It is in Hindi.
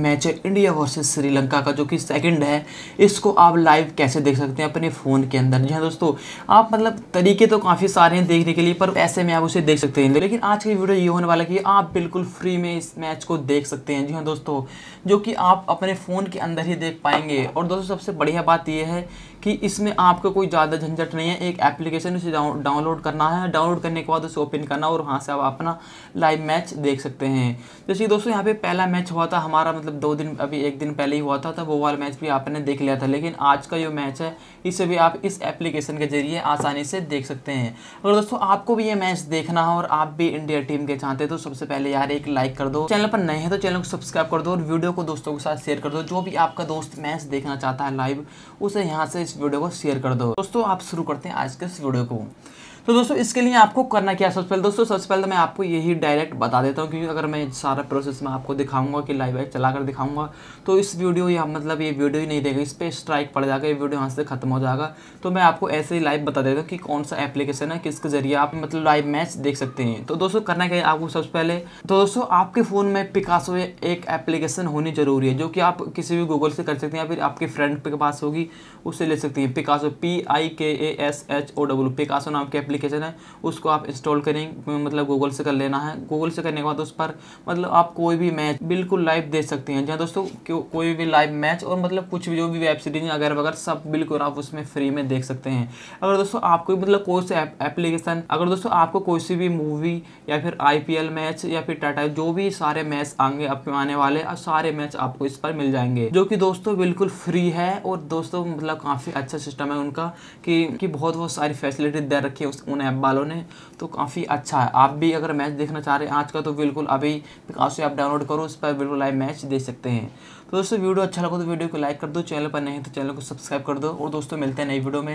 मैच है इंडिया वर्सेस श्रीलंका का जो कि सेकंड है इसको आप लाइव कैसे देख सकते हैं अपने फ़ोन के अंदर जी हाँ दोस्तों आप मतलब तरीके तो काफ़ी सारे हैं देखने के लिए पर ऐसे में आप उसे देख सकते हैं लेकिन आज की वीडियो ये होने वाला कि आप बिल्कुल फ्री में इस मैच को देख सकते हैं जी हाँ दोस्तों जो कि आप अपने फ़ोन के अंदर ही देख पाएंगे और दोस्तों सबसे बढ़िया बात यह है कि इसमें आपको कोई ज़्यादा झंझट नहीं है एक एप्लीकेशन उसे डाउनलोड करना है डाउनलोड करने के बाद उसे ओपन करना और वहाँ से आप अपना लाइव मैच देख सकते हैं जैसे दोस्तों यहाँ पर पहला मैच हुआ था हमारा मतलब दो दिन अभी एक दिन पहले ही हुआ था तो वो वाला मैच भी आपने देख लिया था लेकिन आज का जो मैच है इसे भी आप इस एप्लीकेशन के जरिए आसानी से देख सकते हैं अगर दोस्तों आपको भी ये मैच देखना हो और आप भी इंडिया टीम के चाहते तो सबसे पहले यार एक लाइक कर दो चैनल पर नए हैं तो चैनल को सब्सक्राइब कर दो और वीडियो को दोस्तों के साथ शेयर कर दो जो भी आपका दोस्त मैच देखना चाहता है लाइव उसे यहाँ से इस वीडियो को शेयर कर दो दोस्तों आप शुरू करते हैं आज के इस वीडियो को तो दोस्तों इसके लिए आपको करना क्या है सबसे पहले दोस्तों सबसे पहले मैं आपको यही डायरेक्ट बता देता हूँ क्योंकि अगर मैं सारा प्रोसेस मैं आपको दिखाऊंगा कि लाइव वाइव चलाकर दिखाऊंगा तो इस वीडियो या मतलब ये वीडियो ही नहीं देगा इस पर स्ट्राइक पड़ जाएगा ये वीडियो यहाँ से खत्म हो जाएगा तो मैं आपको ऐसे ही लाइव बता देता हूँ कि कौन सा एप्लीकेशन है किसके जरिए आप मतलब लाइव मैच देख सकते हैं तो दोस्तों करना क्या है आपको सबसे पहले तो दोस्तों आपके फ़ोन में पिकासो एक एप्लीकेशन होनी ज़रूरी है जो कि आप किसी भी गूगल से कर सकते हैं या फिर आपके फ्रेंड के पास होगी उससे ले सकते हैं Picasso P I K A S H O W Picasso नाम के एप्लीकेशन है उसको आप इंस्टॉल करें मतलब गूगल से कर लेना है गूगल से करने के बाद उस पर मतलब आप कोई भी मैच बिल्कुल लाइव देख सकते हैं जहाँ दोस्तों कोई भी लाइव मैच और मतलब कुछ भी जो भी वेब सीरीज अगर वगैरह सब बिल्कुल आप उसमें फ्री में देख सकते हैं अगर दोस्तों आपको मतलब कोई से एप्लीकेशन अगर दोस्तों आपको कोई सी भी मूवी या फिर आई मैच या फिर टाटा जो भी सारे मैच आएंगे आपके आने वाले सारे मैच आपको इस पर मिल जाएंगे जो कि दोस्तों बिल्कुल फ्री है और दोस्तों मतलब काफ़ी अच्छा सिस्टम है उनका कि कि बहुत बहुत सारी फैसिलिटी दे रखी है उस उन ऐप वालों ने तो काफ़ी अच्छा है आप भी अगर मैच देखना चाह रहे हैं आज का तो बिल्कुल अभी पिकासो ऐप डाउनलोड करो उस पर बिल्कुल लाइव मैच देख सकते हैं तो दोस्तों वीडियो अच्छा लगा तो वीडियो को लाइक कर दो चैनल पर नहीं तो चैनल को सब्सक्राइब कर दो और दोस्तों मिलते हैं नई वीडियो में